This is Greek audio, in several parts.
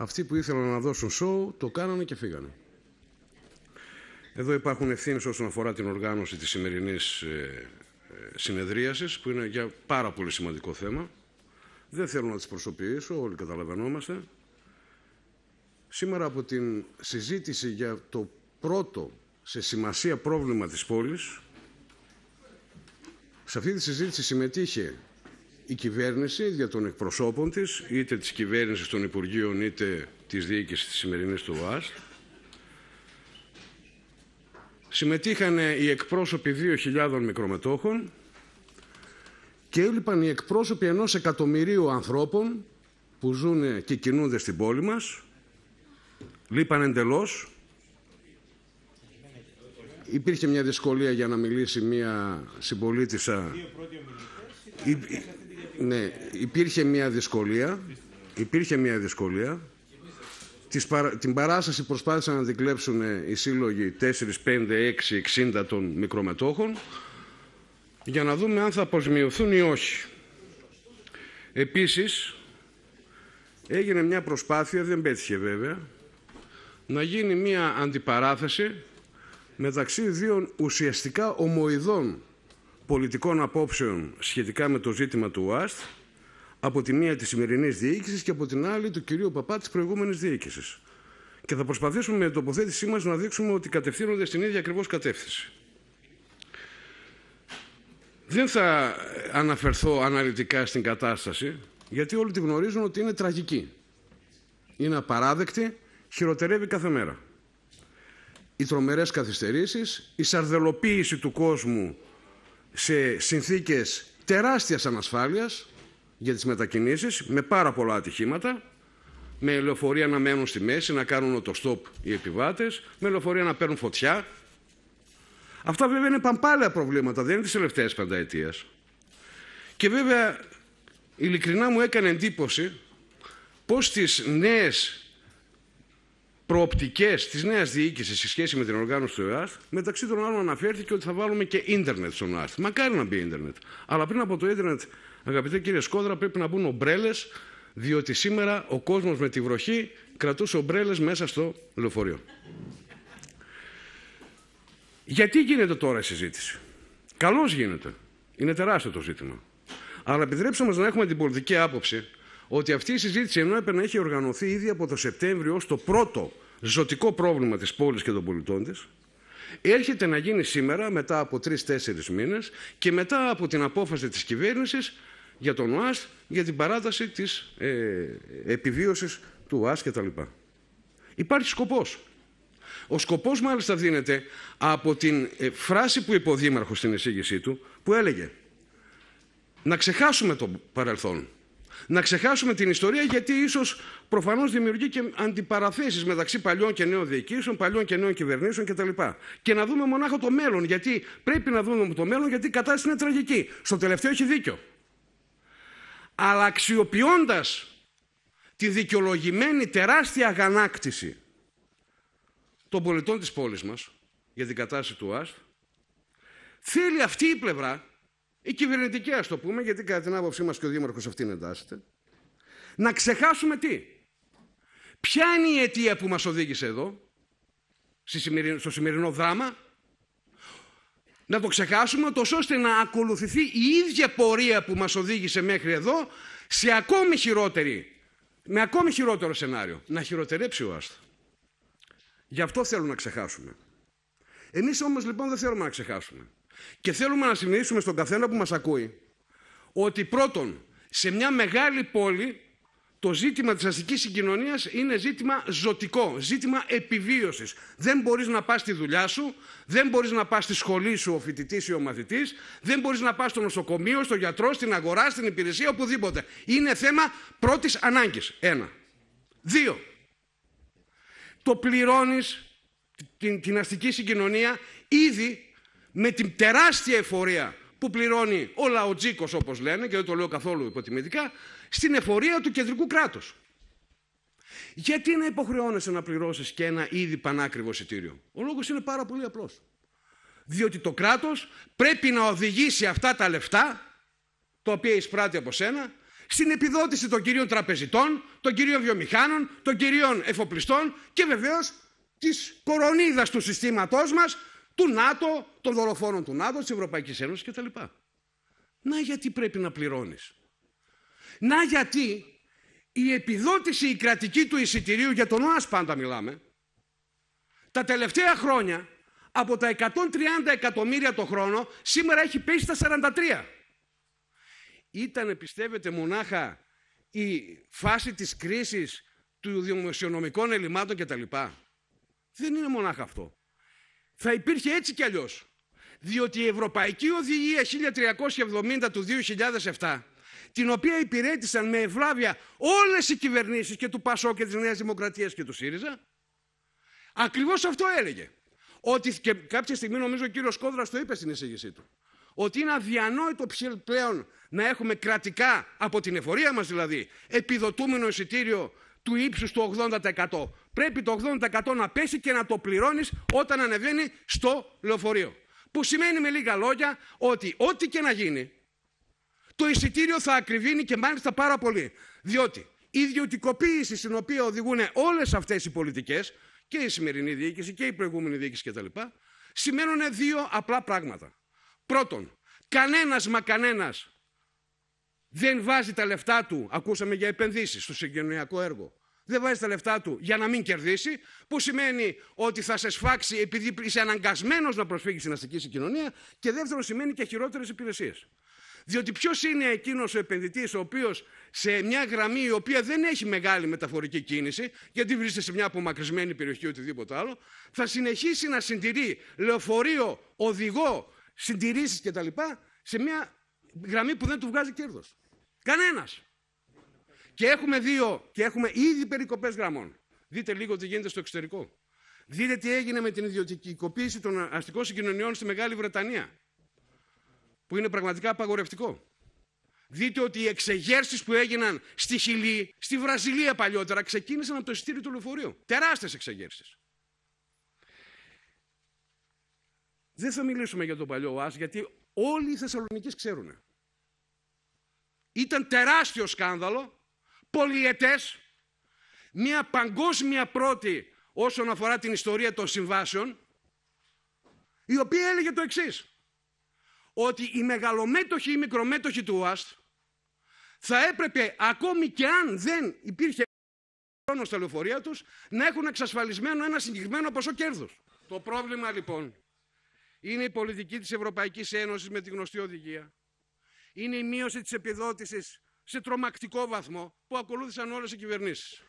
Αυτοί που ήθελαν να δώσουν σοου το κάνανε και φύγανε. Εδώ υπάρχουν ευθύνες όσον αφορά την οργάνωση της σημερινής ε, ε, συνεδρίασης που είναι για πάρα πολύ σημαντικό θέμα. Δεν θέλω να τις προσωποιήσω, όλοι καταλαβαίνόμαστε. Σήμερα από την συζήτηση για το πρώτο σε σημασία πρόβλημα της πόλης σε αυτή τη συζήτηση συμμετείχε η κυβέρνηση για των εκπροσώπων της, είτε της κυβέρνησης των Υπουργείων, είτε της διοίκησης της σημερινής του ΟΑΣ. Συμμετείχαν οι εκπρόσωποι 2.000 μικρομετόχων και έλειπαν οι εκπρόσωποι ενός εκατομμυρίου ανθρώπων που ζουν και κινούνται στην πόλη μας. Λείπαν εντελώς. Υπήρχε μια δυσκολία για να μιλήσει μια συμπολίτησα. Ναι, υπήρχε μια δυσκολία. Υπήρχε μια δυσκολία. Την παράσταση προσπάθησαν να την ε, οι σύλλογοι 4, 5, 6, 60 των μικρομετόχων για να δούμε αν θα αποσμιωθούν ή όχι. Επίσης, έγινε μια προσπάθεια, δεν πέτυχε βέβαια, να γίνει μια αντιπαράθεση μεταξύ δύο ουσιαστικά ομοειδών πολιτικών απόψεων σχετικά με το ζήτημα του ΟΑΣΤ από τη μία της σημερινής διοίκησης και από την άλλη του κυρίου Παπά της προηγούμενης διοίκησης. Και θα προσπαθήσουμε με την τοποθέτησή μας να δείξουμε ότι κατευθύνονται στην ίδια ακριβώς κατεύθυνση. Δεν θα αναφερθώ αναλυτικά στην κατάσταση, γιατί όλοι τη γνωρίζουν ότι είναι τραγική. Είναι απαράδεκτη, χειροτερεύει κάθε μέρα. Οι τρομερές καθυστερήσεις, η σαρδελοποίηση του κόσμου σε συνθήκες τεράστιας ανασφάλειας για τις μετακινήσεις, με πάρα πολλά ατυχήματα, με λεωφορεία να μένουν στη μέση, να κάνουν το stop οι επιβάτες, με λεωφορεία να παίρνουν φωτιά. Αυτά βέβαια είναι παμπάλαια προβλήματα, δεν είναι τις τελευταίες πενταετίας. Και βέβαια, ειλικρινά μου έκανε εντύπωση πώς τις νέες προοπτικές της νέας διοίκησης σε σχέση με την οργάνωση του ΕΑΣΤ... μεταξύ των άλλων αναφέρθηκε ότι θα βάλουμε και ίντερνετ στον ΕΑΣΤ. Μακάρι να μπει ίντερνετ. Αλλά πριν από το ίντερνετ, αγαπητέ κύριε Σκόδρα, πρέπει να μπουν ομπρέλες, διότι σήμερα ο κόσμος με τη βροχή κρατούσε ομπρέλες μέσα στο λεωφορείο. Γιατί γίνεται τώρα η συζήτηση. Καλώς γίνεται. Είναι τεράστιο το ζήτημα. Αλλά επιτρέψτε μας να έχουμε την πολιτική άποψη ότι αυτή η συζήτηση ενώ έπαιρνε έχει οργανωθεί ήδη από το Σεπτέμβριο ως το πρώτο ζωτικό πρόβλημα της πόλης και των πολιτών της, έρχεται να γίνει σήμερα μετά από τρεις-τέσσερις μήνες και μετά από την απόφαση της κυβέρνησης για τον ΟΑΣ για την παράταση της ε, επιβίωσης του ΟΑΣ κτλ. Υπάρχει σκοπός. Ο σκοπός μάλιστα δίνεται από την ε, φράση που είπε ο Δήμαρχος στην εισήγησή του που έλεγε να ξεχάσουμε το παρελθόν. Να ξεχάσουμε την ιστορία γιατί ίσως προφανώς δημιουργεί και αντιπαραθέσεις μεταξύ παλιών και νέων διοικήσεων, παλιών και νέων κυβερνήσεων κτλ. Και να δούμε μονάχα το μέλλον. Γιατί πρέπει να δούμε το μέλλον, γιατί η κατάσταση είναι τραγική. Στο τελευταίο έχει δίκιο. Αλλά αξιοποιώντας τη δικαιολογημένη τεράστια αγανάκτηση των πολιτών της πόλης μας για την κατάσταση του ΟΑΣΤ, θέλει αυτή η πλευρά ή κυβερνητική, ας το πούμε, γιατί κατά την άποψή μας και ο Δήμαρχος αυτήν εντάσσεται, να ξεχάσουμε τι. Ποια είναι η αιτία που μας οδήγησε εδώ, στο σημερινό δράμα, να το ξεχάσουμε, τόσο ώστε να ακολουθηθεί η ίδια πορεία που μας οδήγησε μέχρι εδώ, σε ακόμη χειρότερη, με ακόμη χειρότερο σενάριο. Να χειροτερέψει ο Άστα. Γι' αυτό θέλω να ξεχάσουμε. Εμείς όμως λοιπόν δεν θέλουμε να ξεχάσουμε. Και θέλουμε να συνειδήσουμε στον καθένα που μας ακούει ότι πρώτον, σε μια μεγάλη πόλη το ζήτημα της αστικής συγκοινωνίας είναι ζήτημα ζωτικό, ζήτημα επιβίωσης. Δεν μπορείς να πας στη δουλειά σου, δεν μπορείς να πας στη σχολή σου ο φοιτητής ή ο μαθητής, δεν μπορείς να πας στο νοσοκομείο, στο γιατρό, στην αγορά, στην υπηρεσία, οπουδήποτε. Είναι θέμα πρώτης ανάγκης. Ένα. Δύο. Το πληρώνεις την, την αστική συγκοινωνία ήδη με την τεράστια εφορία που πληρώνει ο λαοτζίκος όπως λένε και δεν το λέω καθόλου υποτιμητικά στην εφορία του κεντρικού κράτους. Γιατί να υποχρεώνεσαι να πληρώσεις και ένα ήδη πανάκριβο εισιτήριο. Ο λόγος είναι πάρα πολύ απλός. Διότι το κράτος πρέπει να οδηγήσει αυτά τα λεφτά τα οποία εισπράττει από σένα στην επιδότηση των κυρίων τραπεζιτών, των κυρίων βιομηχάνων, των κυρίων εφοπλιστών και βεβαίως της κορονίδας του συστήματός μας, του ΝΑΤΟ, των δολοφόνων του ΝΑΤΟ, της Ευρωπαϊκής Ένωσης κτλ. Να γιατί πρέπει να πληρώνεις. Να γιατί η επιδότηση η κρατική του εισιτηρίου, για τον ΟΑΣ πάντα μιλάμε, τα τελευταία χρόνια από τα 130 εκατομμύρια το χρόνο, σήμερα έχει πέσει στα 43. Ήταν, πιστεύετε, μονάχα η φάση της κρίσης του δημοσιονομικών ελλημάτων κτλ δεν είναι μονάχα αυτό. Θα υπήρχε έτσι κι αλλιώς. Διότι η Ευρωπαϊκή Οδηγία 1370 του 2007 την οποία υπηρέτησαν με ευλάβεια όλες οι κυβερνήσεις και του ΠΑΣΟ και της Νέας Δημοκρατίας και του ΣΥΡΙΖΑ, ακριβώς αυτό έλεγε. Ότι και κάποια στιγμή νομίζω ο κύριος Κόδρας το είπε στην εισήγησή του. Ότι είναι αδιανόητο πλέον να έχουμε κρατικά, από την εφορία μας δηλαδή, επιδοτούμενο εισιτήριο του ύψους του 80%. Πρέπει το 80% να πέσει και να το πληρώνεις όταν ανεβαίνει στο λεωφορείο. Που σημαίνει με λίγα λόγια ότι ό,τι και να γίνει, το εισιτήριο θα ακριβίνει και μάλιστα πάρα πολύ. Διότι η ιδιωτικοποίηση στην οποία οδηγούν όλες αυτές οι πολιτικές, και η σημερινή διοίκηση και η προηγούμενη διοίκηση κτλ. σημαίνουν δύο απλά πράγματα. Πρώτον, κανένας μα κανένας δεν βάζει τα λεφτά του, ακούσαμε για επενδύσεις, στο συγκοινωνιακό έργο δεν βάζει τα λεφτά του για να μην κερδίσει, που σημαίνει ότι θα σε σφάξει επειδή είσαι αναγκασμένος να προσφύγεις στην αστική συγκοινωνία, και δεύτερον σημαίνει και χειρότερες υπηρεσίες. Διότι ποιος είναι εκείνος ο επενδυτής, ο οποίος σε μια γραμμή η οποία δεν έχει μεγάλη μεταφορική κίνηση, γιατί βρίσκεται σε μια απομακρυσμένη περιοχή ή οτιδήποτε άλλο, θα συνεχίσει να συντηρεί λεωφορείο, οδηγό, συντηρήσεις κτλ. σε μια γραμμή που δεν του βγάζει κέρδος. Κανένας. Και έχουμε δύο. Και έχουμε ήδη περικοπές γραμμών. Δείτε λίγο τι γίνεται στο εξωτερικό. Δείτε τι έγινε με την ιδιωτικοποίηση των αστικών συγκοινωνιών στη Μεγάλη Βρετανία. Που είναι πραγματικά απαγορευτικό. Δείτε ότι οι εξεγέρσεις που έγιναν στη Χιλή, στη Βραζιλία παλιότερα, ξεκίνησαν από το ειστήριο του λεωφορείου. Τεράστιες εξεγέρσεις. Δεν θα μιλήσουμε για τον παλιό ΟΑΣ, γιατί όλοι οι Θεσσαλονικοί ξέρουν. Ήταν τεράστιο σκάνδαλο πολιετές, μια παγκόσμια πρώτη όσον αφορά την ιστορία των συμβάσεων, η οποία έλεγε το εξής, ότι οι μεγαλομέτωχοι ή μικρομέτωχοι του ΟΑΣΤ θα έπρεπε ακόμη και αν δεν υπήρχε χρόνος στα λεωφορεία τους να έχουν εξασφαλισμένο ένα συγκεκριμένο ποσό κέρδους. Το πρόβλημα λοιπόν είναι η πολιτική της Ευρωπαϊκής Ένωσης με τη γνωστή οδηγία. Είναι η μείωση της επιδότησης σε τρομακτικό βαθμό που ακολούθησαν όλες οι κυβερνήσεις.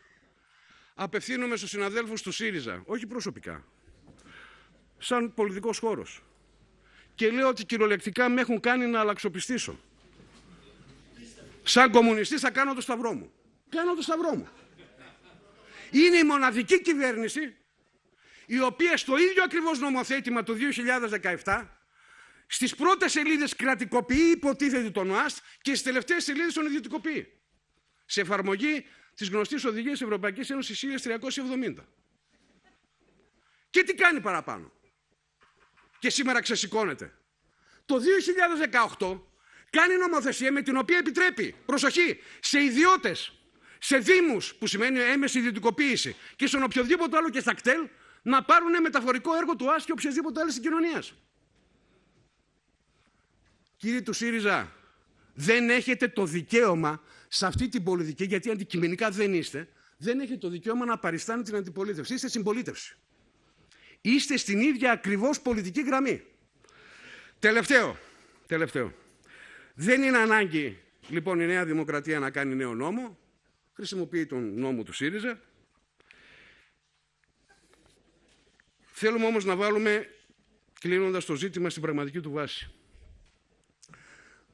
Απευθύνομαι στους συναδέλφους του ΣΥΡΙΖΑ, όχι προσωπικά, σαν πολιτικός χώρος. Και λέω ότι κυριολεκτικά με έχουν κάνει να αλλαξοπιστήσω. Σαν κομμουνιστής θα κάνω το σταυρό μου. Κάνω το σταυρό μου. Είναι η μοναδική κυβέρνηση η οποία στο ίδιο ακριβώς νομοθέτημα του 2017 στις πρώτες σελίδες κρατικοποιεί υποτίθεται τον ΟΑΣ και στις τελευταίες σελίδες τον ιδιωτικοποιεί. Σε εφαρμογή της γνωστής οδηγίας Ευρωπαϊκής Ένωσης. 1370. Και τι κάνει παραπάνω. Και σήμερα ξεσηκώνεται. Το 2018 κάνει νομοθεσία με την οποία επιτρέπει, προσοχή, σε ιδιώτες, σε δήμους που σημαίνει έμεση ιδιωτικοποίηση, και στον οποιοδήποτε άλλο και στα κτέλ, να πάρουν μεταφορικό έργο του και οποιασδήποτε άλλη κοινωνίας. Κύριε του ΣΥΡΙΖΑ, δεν έχετε το δικαίωμα σε αυτή την πολιτική, γιατί αντικειμενικά δεν είστε, δεν έχετε το δικαίωμα να παριστάνετε την αντιπολίτευση. Είστε συμπολίτευση. Είστε στην ίδια ακριβώς πολιτική γραμμή. Τελευταίο. Τελευταίο. Δεν είναι ανάγκη, λοιπόν, η Νέα Δημοκρατία να κάνει νέο νόμο. Χρησιμοποιεί τον νόμο του ΣΥΡΙΖΑ. Θέλουμε όμως να βάλουμε, κλείνοντας το ζήτημα, στην πραγματική του βάση.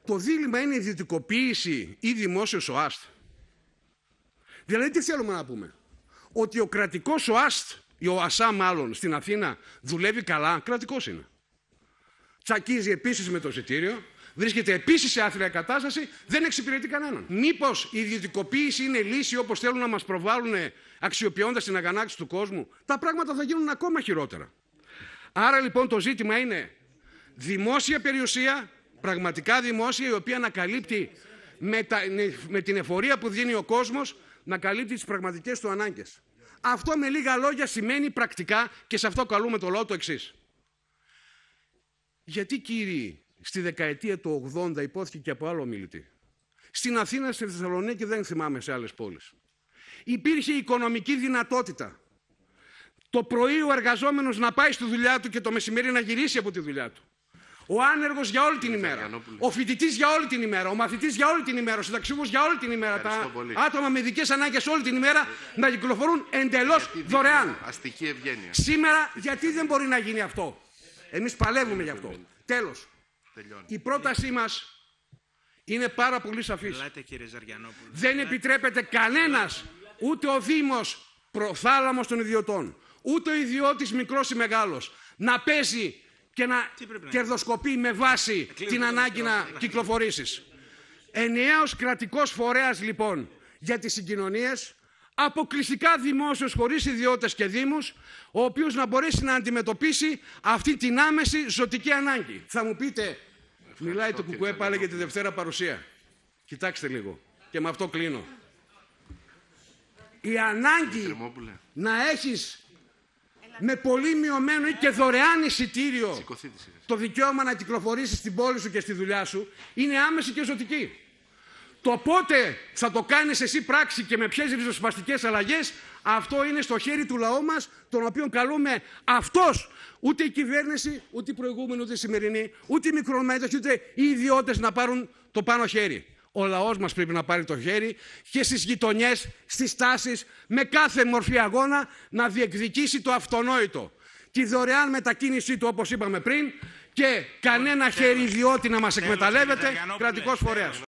Το δίλημα είναι ιδιωτικοποίηση ή δημόσιος ΟΑΣΤ. Δηλαδή τι θέλουμε να πούμε. Ότι ο κρατικός ΟΑΣΤ, η ΑΣΑ μάλλον στην Αθήνα, δουλεύει καλά, κρατικός είναι. Τσακίζει επίσης με το εισιτήριο, βρίσκεται επίσης σε άθλια κατάσταση, δεν εξυπηρετεί κανέναν. Μήπως η ιδιωτικοποίηση είναι λύση όπως θέλουν να μας προβάλλουν αξιοποιώντας την αγανάκτηση του κόσμου, τα πράγματα θα γίνουν ακόμα χειρότερα. Άρα λοιπόν το ζήτημα είναι δημόσια περιουσία πραγματικά δημόσια η οποία να καλύπτει με, την εφορία που δίνει ο κόσμος να καλύπτει τις πραγματικές του ανάγκες. Αυτό με λίγα λόγια σημαίνει πρακτικά και σε αυτό καλούμε το λόγο το εξής. Γιατί κύριοι στη δεκαετία του 80 υπόθηκε και από άλλο ομιλητή. Στην Αθήνα, στη Θεσσαλονίκη δεν θυμάμαι σε άλλες πόλεις. Υπήρχε οικονομική δυνατότητα. Το πρωί ο εργαζόμενος να πάει στη δουλειά του και το μεσημέρι να γυρίσει από τη δουλειά του. Ο άνεργος για όλη την ημέρα. Ο φοιτητής για όλη την ημέρα. Ο μαθητής για όλη την ημέρα. Ο συνταξιούχος για όλη την ημέρα. τα άτομα με ειδικές ανάγκες όλη την ημέρα να κυκλοφορούν εντελώς δωρεάν. Αστική ευγένεια. Σήμερα γιατί δεν μπορεί να γίνει αυτό. Εμείς παλεύουμε γι' αυτό. Τέλο. Η πρότασή μας είναι πάρα πολύ σαφής. Δεν επιτρέπεται κανένας ούτε ο Δήμος προθάλαμος των ιδιωτών, ούτε ο ιδιώτης μικρός ή μεγάλος να παίζει και να, κερδοσκοπεί με βάση την ανάγκη να κυκλοφορήσεις. Ενιαίος κρατικός φορέας λοιπόν για τις συγκοινωνίες, αποκλειστικά δημόσιος χωρίς ιδιώτες και δήμους, ο οποίος να μπορέσει να αντιμετωπίσει αυτή την άμεση ζωτική ανάγκη. Θα μου πείτε, Ευχαριστώ, μιλάει το Κουκουέ πάλι για τη Δευτέρα παρουσία. Κοιτάξτε λίγο και με αυτό κλείνω. Η ανάγκη να έχεις με πολύ μειωμένο ή και δωρεάν εισιτήριο το δικαίωμα να κυκλοφορήσεις στην πόλη σου και στη δουλειά σου είναι άμεση και ζωτική. Το πότε θα το κάνεις εσύ πράξη και με ποιες ριζοσπαστικές αλλαγές, αυτό είναι στο χέρι του λαού μας, τον οποίο καλούμε αυτός, ούτε η κυβέρνηση, ούτε η προηγούμενη, ούτε η σημερινή, ούτε οι μικρομέτωχοι, ούτε οι ιδιώτες να πάρουν το πάνω χέρι. Ο λαός μας πρέπει να πάρει το χέρι και στις γειτονιές, στις τάσεις, με κάθε μορφή αγώνα να διεκδικήσει το αυτονόητο. Τη δωρεάν μετακίνησή του, όπως είπαμε πριν, και κανένα ιδιότητα να μας εκμεταλλεύεται, κρατικός φορέας.